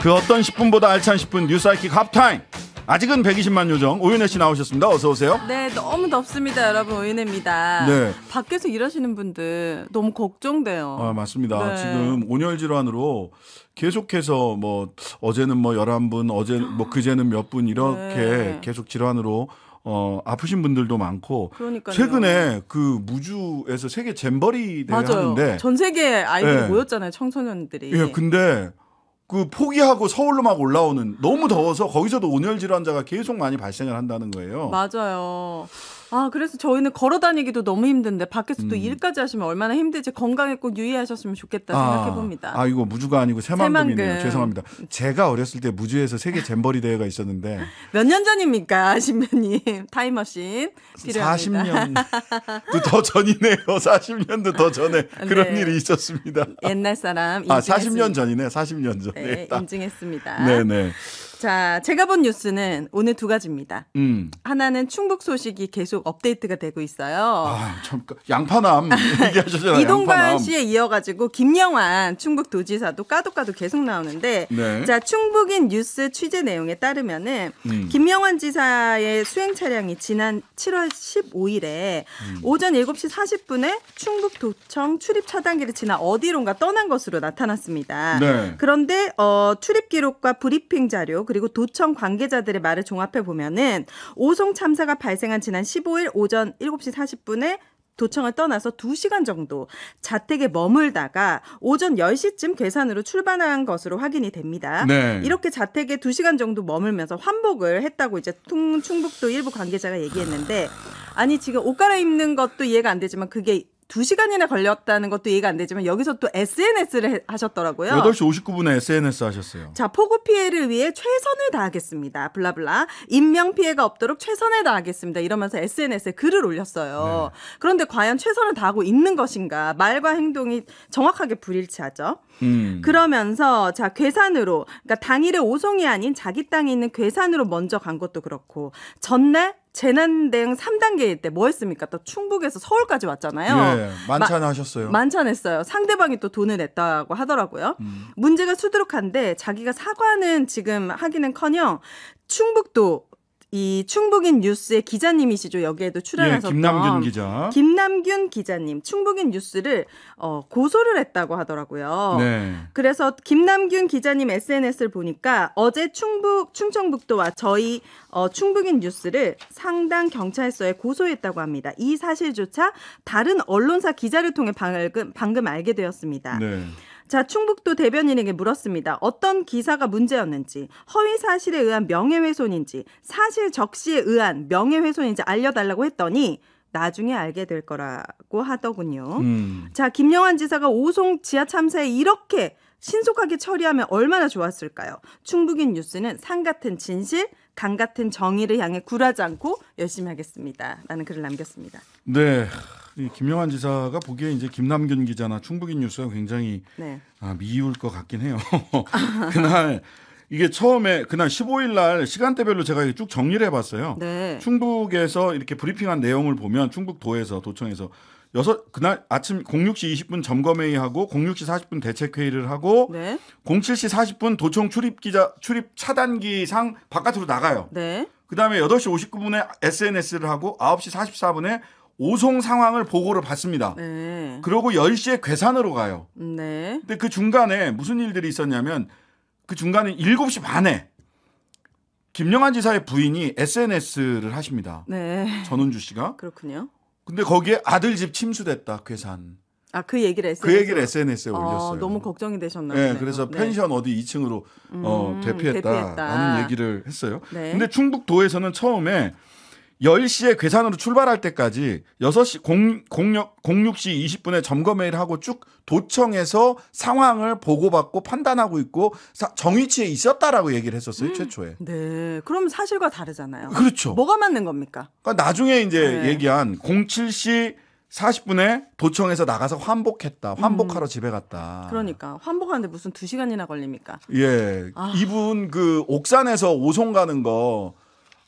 그 어떤 10분보다 알찬 10분 뉴스 아이킥 합타임. 아직은 120만 요정 오윤혜 씨 나오셨습니다. 어서 오세요. 네, 너무 덥습니다, 여러분. 오윤혜입니다. 네. 밖에서 일하시는 분들 너무 걱정돼요. 아, 맞습니다. 네. 지금 온열 질환으로 계속해서 뭐 어제는 뭐 11분, 어제 뭐 그제는 몇 분 이렇게 네. 계속 질환으로 어, 아프신 분들도 많고 그러니까 최근에 그 무주에서 세계 잼버리 대회 맞아요. 하는데 전 세계 아이들이 네. 모였잖아요 청소년들이. 예, 근데 그 포기하고 서울로 막 올라오는 너무 더워서 거기서도 온열 질환자가 계속 많이 발생을 한다는 거예요. 맞아요. 아, 그래서 저희는 걸어 다니기도 너무 힘든데 밖에서 음. 일까지 하시면 얼마나 힘들지 건강에 꼭 유의하셨으면 좋겠다 아, 생각해 봅니다. 아, 이거 무주가 아니고 새만금이네요. 새만금. 죄송합니다. 제가 어렸을 때 무주에서 세계 잼버리 대회가 있었는데 몇 년 전입니까? 신부님. 타임머신 필요합니다. 40년도 더 전이네요. 40년도 더 전에 네. 그런 네. 일이 있었습니다. 옛날 사람 아, 인증했습니다. 아, 40년 전이네. 40년 전에. 네, 인증했습니다. 네, 네. 자, 제가 본 뉴스는 오늘 두 가지입니다. 음. 하나는 충북 소식이 계속 업데이트가 되고 있어요. 아, 잠 그 양파남 얘기하셨잖아요. 이동관 양파남. 씨에 이어가지고 김영환 충북 도지사도 까도까도 계속 나오는데, 네. 자 충북인 뉴스 취재 내용에 따르면은 음. 김영환 지사의 수행 차량이 지난 7월 15일에 음. 오전 7시 40분에 충북 도청 출입 차단기를 지나 어디론가 떠난 것으로 나타났습니다. 네. 그런데 어, 출입 기록과 브리핑 자료 그리고 도청 관계자들의 말을 종합해 보면은 오송 참사가 발생한 지난 15일 오전 7시 40분에 도청을 떠나서 2시간 정도 자택에 머물다가 오전 10시쯤 괴산으로 출발한 것으로 확인이 됩니다. 네. 이렇게 자택에 2시간 정도 머물면서 환복을 했다고 이제 충북도 일부 관계자가 얘기했는데 아니 지금 옷 갈아입는 것도 이해가 안 되지만 그게 두시간이나 걸렸다는 것도 이해가 안 되지만 여기서 또 SNS를 하셨더라고요. 8시 59분에 SNS 하셨어요. 자, 폭우 피해를 위해 최선을 다하겠습니다. 블라블라. 인명 피해가 없도록 최선을 다하겠습니다. 이러면서 SNS에 글을 올렸어요. 네. 그런데 과연 최선을 다하고 있는 것인가? 말과 행동이 정확하게 불일치하죠. 음. 그러면서 자, 괴산으로 그러니까 당일에 오송이 아닌 자기 땅에 있는 괴산으로 먼저 간 것도 그렇고 전날 재난 대응 3단계일 때 뭐했습니까? 또 충북에서 서울까지 왔잖아요. 예, 만찬하셨어요. 만찬했어요. 상대방이 또 돈을 냈다고 하더라고요. 음. 문제가 수두룩한데 자기가 사과는 지금 하기는커녕 충북도 이 충북인 뉴스의 기자님이시죠. 여기에도 출연해서 예, 김남균 기자. 김남균 기자님 충북인 뉴스를 어, 고소를 했다고 하더라고요. 네. 그래서 김남균 기자님 SNS를 보니까 어제 충북 충청북도와 저희 어, 충북인 뉴스를 상당 경찰서에 고소했다고 합니다. 이 사실조차 다른 언론사 기자를 통해 방금 방금 알게 되었습니다. 네. 자, 충북도 대변인에게 물었습니다. 어떤 기사가 문제였는지, 허위 사실에 의한 명예훼손인지, 사실 적시에 의한 명예훼손인지 알려달라고 했더니 나중에 알게 될 거라고 하더군요. 음. 자, 김영환 지사가 오송 지하 참사에 이렇게 신속하게 처리하면 얼마나 좋았을까요? 충북인 뉴스는 산 같은 진실, 강 같은 정의를 향해 굴하지 않고 열심히 하겠습니다. 라는 글을 남겼습니다. 네. 김영환 지사가 보기에 이제 김남균 기자나 충북인 뉴스가 굉장히 네. 아, 미울 것 같긴 해요. 그날 이게 처음에 그날 15일 날 시간대별로 제가 쭉 정리를 해봤어요. 네. 충북에서 이렇게 브리핑한 내용을 보면 충북도에서 도청에서 여섯 그날 아침 06시 20분 점검회의하고 06시 40분 대책회의를 하고 네. 07시 40분 도청 출입 기자 출입 차단기상 바깥으로 나가요. 네. 그다음에 8시 59분에 SNS를 하고 9시 44분에 오송 상황을 보고를 받습니다. 네. 그러고 10시에 괴산으로 가요. 네. 근데 그 중간에 무슨 일들이 있었냐면 그 중간에 7시 반에 김영환 지사의 부인이 SNS를 하십니다. 네. 전은주 씨가. 그렇군요. 근데 거기에 아들 집 침수됐다 괴산. 아그 얘기를 SNS에, 그 얘기를 SNS에 그 어, 올렸어요. 너무 걱정이 되셨나 보요 네, 그래서 네. 펜션 어디 2층으로 어, 음, 대피했다라는 대피했다. 얘기를 했어요. 네. 근데 충북도에서는 처음에 10시에 괴산으로 출발할 때까지 6시 0, 6 6시 20분에 점검 회의를 하고 쭉도청해서 상황을 보고받고 판단하고 있고 사, 정위치에 있었다라고 얘기를 했었어요, 음. 최초에. 네. 그럼 사실과 다르잖아요. 그렇죠. 뭐가 맞는 겁니까? 그러니까 나중에 이제 네. 얘기한 07시 40분에 도청에서 나가서 환복했다. 음. 환복하러 음. 집에 갔다. 그러니까 환복하는데 무슨 2시간이나 걸립니까? 예. 아. 이분 그 옥산에서 오송 가는 거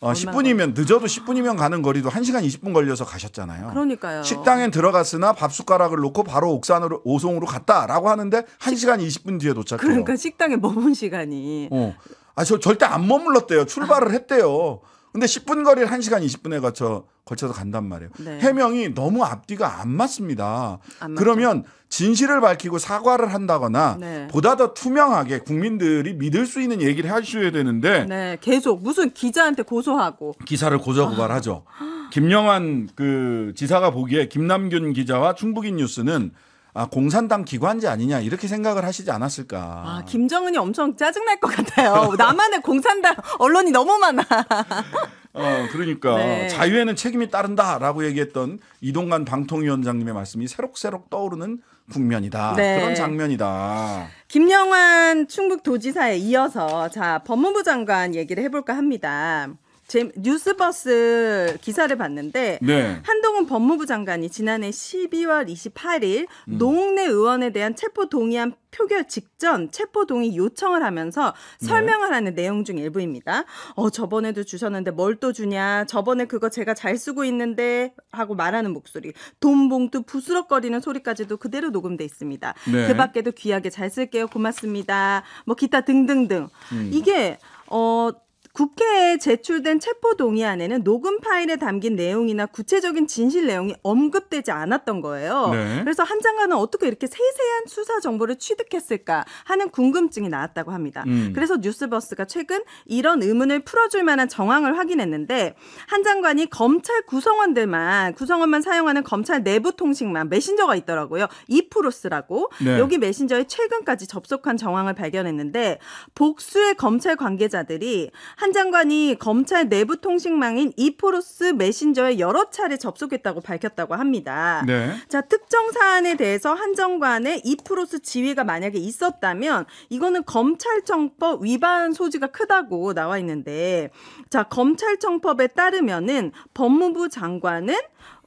어, 10분이면 늦어도 10분이면 가는 거리도 1시간 20분 걸려서 가셨잖아요. 그러니까요. 식당엔 들어갔으나 밥 숟가락을 놓고 바로 옥산으로 오송으로 갔다라고 하는데 1시간 20분 뒤에 도착해요. 그러니까 식당에 머문 시간이. 어. 아, 저 절대 안 머물렀대요. 출발을 아. 했대요. 근데 10분 거리를 1시간 20분에 걸쳐 걸쳐서 간단 말이에요. 네. 해명이 너무 앞뒤가 안 맞습니다. 안 그러면 진실을 밝히고 사과를 한다거나 네. 보다 더 투명하게 국민들이 믿을 수 있는 얘기를 하셔야 되는데 네, 계속 무슨 기자한테 고소하고 기사를 고소 고발하죠. 아. 김영환 그 지사가 보기에 김남균 기자와 충북인 뉴스는 아, 공산당 기관지 아니냐 이렇게 생각을 하시지 않았을까. 아, 김정은이 엄청 짜증날 것 같아요. 나만의 공산당 언론이 너무 많아. 어, 그러니까 네. 자유에는 책임이 따른다라고 얘기했던 이동관 방통위원장님의 말씀이 새록새록 떠오르는 국면이다. 네. 그런 장면이다. 김영환 충북도지사에 이어서 자 법무부 장관 얘기를 해볼까 합니다. 제, 뉴스버스 기사를 봤는데 네. 한동훈 법무부 장관이 지난해 12월 28일 음. 노웅래 의원에 대한 체포 동의안 표결 직전 체포 동의 요청을 하면서 네. 설명을 네. 하는 내용 중 일부입니다. 어 저번에도 주셨는데 뭘 또 주냐? 저번에 그거 제가 잘 쓰고 있는데 하고 말하는 목소리, 돈 봉투 부스럭거리는 소리까지도 그대로 녹음돼 있습니다. 네. 그밖에도 귀하게 잘 쓸게요. 고맙습니다. 뭐 기타 등등등. 음. 이게 어 국회에 제출된 체포동의안에는 녹음 파일에 담긴 내용이나 구체적인 진실 내용이 언급되지 않았던 거예요. 네. 그래서 한 장관은 어떻게 이렇게 세세한 수사 정보를 취득했을까 하는 궁금증이 나왔다고 합니다. 음. 그래서 뉴스버스가 최근 이런 의문을 풀어줄 만한 정황을 확인했는데 한 장관이 검찰 구성원들만 구성원만 사용하는 검찰 내부 통신망 메신저가 있더라고요. 이프로스라고 네. 여기 메신저에 최근까지 접속한 정황을 발견했는데 복수의 검찰 관계자들이 한한 장관이 검찰 내부 통신망인 이포로스 메신저에 여러 차례 접속했다고 밝혔다고 합니다. 네. 자, 특정 사안에 대해서 한 장관의 이프로스 지위가 만약에 있었다면 이거는 검찰청법 위반 소지가 크다고 나와 있는데 자, 검찰청법에 따르면은 법무부 장관은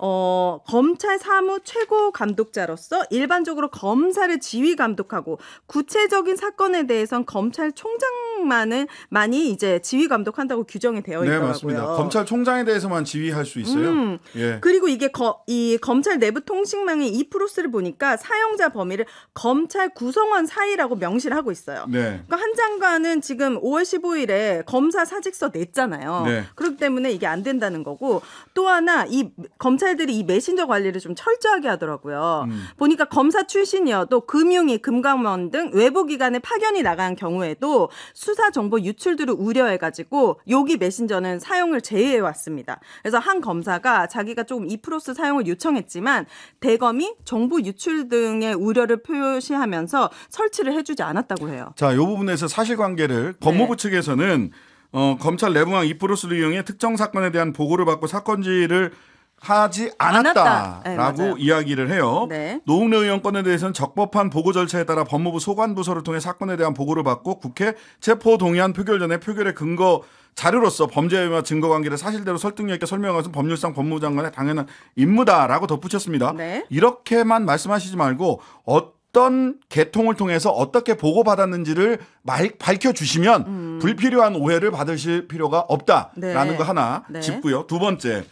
어, 검찰 사무 최고 감독자로서 일반적으로 검사를 지휘 감독하고 구체적인 사건에 대해선 검찰총장만을 많이 이제 지휘 감독한다고 규정이 되어 네, 있더라고요. 네, 맞습니다. 검찰총장에 대해서만 지휘할 수 있어요. 음, 예. 그리고 이게 거, 이 검찰 내부 통신망의 이 프로스를 보니까 사용자 범위를 검찰 구성원 사이라고 명시를 하고 있어요. 네. 그러니까 한 장관은 지금 5월 15일에 검사 사직서 냈잖아요. 네. 그렇기 때문에 이게 안 된다는 거고 또 하나 이 검찰 검들이이 메신저 관리를 좀 철저하게 하더라고요. 음. 보니까 검사 출신이어도 금융위, 금감원 등 외부 기관에 파견이 나간 경우에도 수사 정보 유출들을 우려해가지고 여기 메신저는 사용을 제외해 왔습니다. 그래서 한 검사가 자기가 조금 이프로스 사용을 요청했지만 대검이 정보 유출 등의 우려를 표시하면서 설치를 해주지 않았다고 해요. 자, 이 부분에서 사실관계를 법무부 네. 측에서는 어, 검찰 내부망 이프로스를 이용해 특정 사건에 대한 보고를 받고 사건지를 하지 않았다라고 네, 이야기를 해요. 네. 노웅래 의원 건에 대해서는 적법한 보고 절차에 따라 법무부 소관부서를 통해 사건에 대한 보고를 받고 국회 체포 동의안 표결 전에 표결의 근거 자료로서 범죄와 증거 관계를 사실대로 설득력 있게 설명하는 법률상 법무부 장관의 당연한 임무다라고 덧붙였습니다. 네. 이렇게만 말씀하시지 말고 어떤 개통을 통해서 어떻게 보고받았는지를 밝혀주시면 음. 불필요한 오해를 받으실 필요가 없다라는 네. 거 하나 네. 짚고요. 두 번째,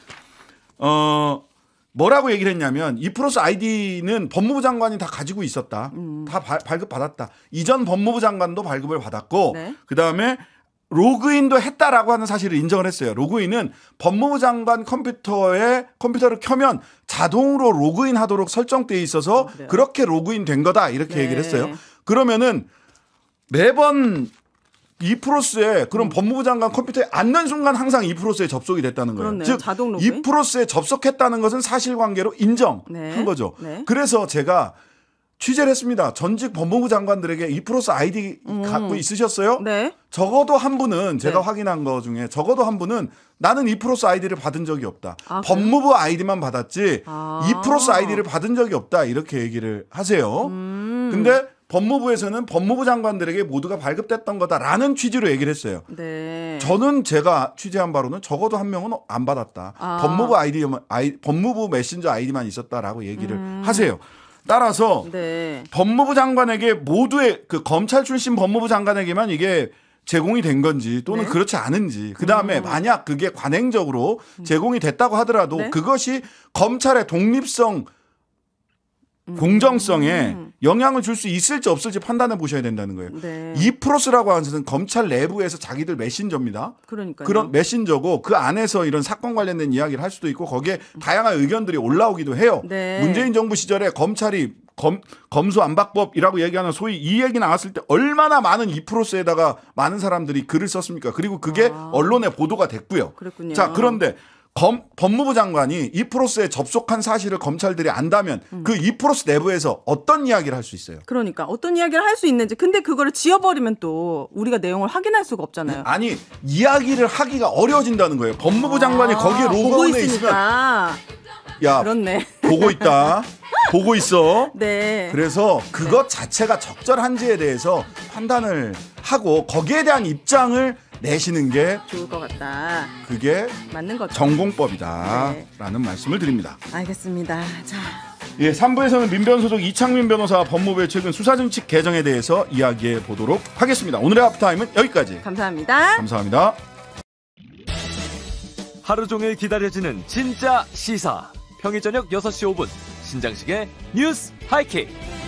어 뭐라고 얘기를 했냐면 이플러스 아이디는 법무부 장관이 다 가지고 있었다. 음. 다 바, 발급 받았다. 이전 법무부 장관도 발급을 받았고 네. 그다음에 로그인도 했다라고 하는 사실을 인정을 했어요. 로그인은 법무부 장관 컴퓨터에 컴퓨터를 켜면 자동으로 로그인하도록 설정돼 있어서 아, 그렇게 로그인 된 거다 이렇게 네. 얘기를 했어요. 그러면은 매번 이프로스에 그럼 음. 법무부 장관 컴퓨터에 앉는 순간 항상 이프로스에 접속이 됐다는 거예요. 그렇네요. 즉 자동 로그. 이프로스에 접속했다는 것은 사실관계로 인정한 네. 거죠. 네. 그래서 제가 취재를 했습니다. 전직 법무부 장관들에게 이프로스 아이디 음. 갖고 있으셨어요? 네. 적어도 한 분은 제가 네. 확인한 거 중에 적어도 한 분은 나는 이프로스 아이디를 받은 적이 없다. 아, 법무부 아이디만 받았지 이프로스 아. 아이디를 받은 적이 없다. 이렇게 얘기를 하세요. 음. 근데 법무부에서는 법무부 장관들에게 모두가 발급됐던 거다라는 취지로 얘기를 했어요. 네. 저는 제가 취재한 바로는 적어도 한 명은 안 받았다. 아. 법무부 아이디 아이, 법무부 메신저 아이디만 있었다라고 얘기를 음. 하세요. 따라서 네. 법무부 장관에게 모두의 그 검찰 출신 법무부 장관에게만 이게 제공이 된 건지 또는 네? 그렇지 않은지 그다음에 음. 만약 그게 관행적으로 음. 제공이 됐다고 하더라도 네? 그것이 검찰의 독립성 음. 공정성에 음. 영향을 줄 수 있을지 없을지 판단해 보셔야 된다는 거예요. 네. 이프로스라고 하는 것은 검찰 내부에서 자기들 메신저입니다. 그러니까 그런 메신저고 그 안에서 이런 사건 관련된 이야기를 할 수도 있고 거기에 다양한 의견들이 올라오기도 해요. 네. 문재인 정부 시절에 검찰이 검, 검수 안박법이라고 얘기하는 소위 이 얘기 나왔을 때 얼마나 많은 이프로스에다가 많은 사람들이 글을 썼습니까? 그리고 그게 아. 언론에 보도가 됐고요. 그랬군요. 자, 그런데 검, 법무부 장관이 이프로스에 접속한 사실을 검찰들이 안다면 음. 그 이프로스 내부에서 어떤 이야기를 할 수 있어요? 그러니까 어떤 이야기를 할 수 있는지 근데 그거를 지어버리면또 우리가 내용을 확인할 수가 없잖아요. 아니 이야기를 하기가 어려워진다는 거예요. 법무부 장관이 아, 거기에 로그온에 있으면 야 그렇네. 보고 있다. 보고 있어. 네. 그래서 그것 네. 자체가 적절한지에 대해서 판단을 하고 거기에 대한 입장을 내시는 게 좋을 것 같다. 그게 맞는 것 전공법이다라는 네. 말씀을 드립니다. 알겠습니다. 자. 예, 3부에서는 민변 소속 이창민 변호사 법무부의 최근 수사정책 개정에 대해서 이야기해 보도록 하겠습니다. 오늘의 아프타임은 여기까지. 감사합니다. 감사합니다. 하루 종일 기다려지는 진짜 시사. 평일 저녁 6시 5분 신장식의 뉴스 하이킥.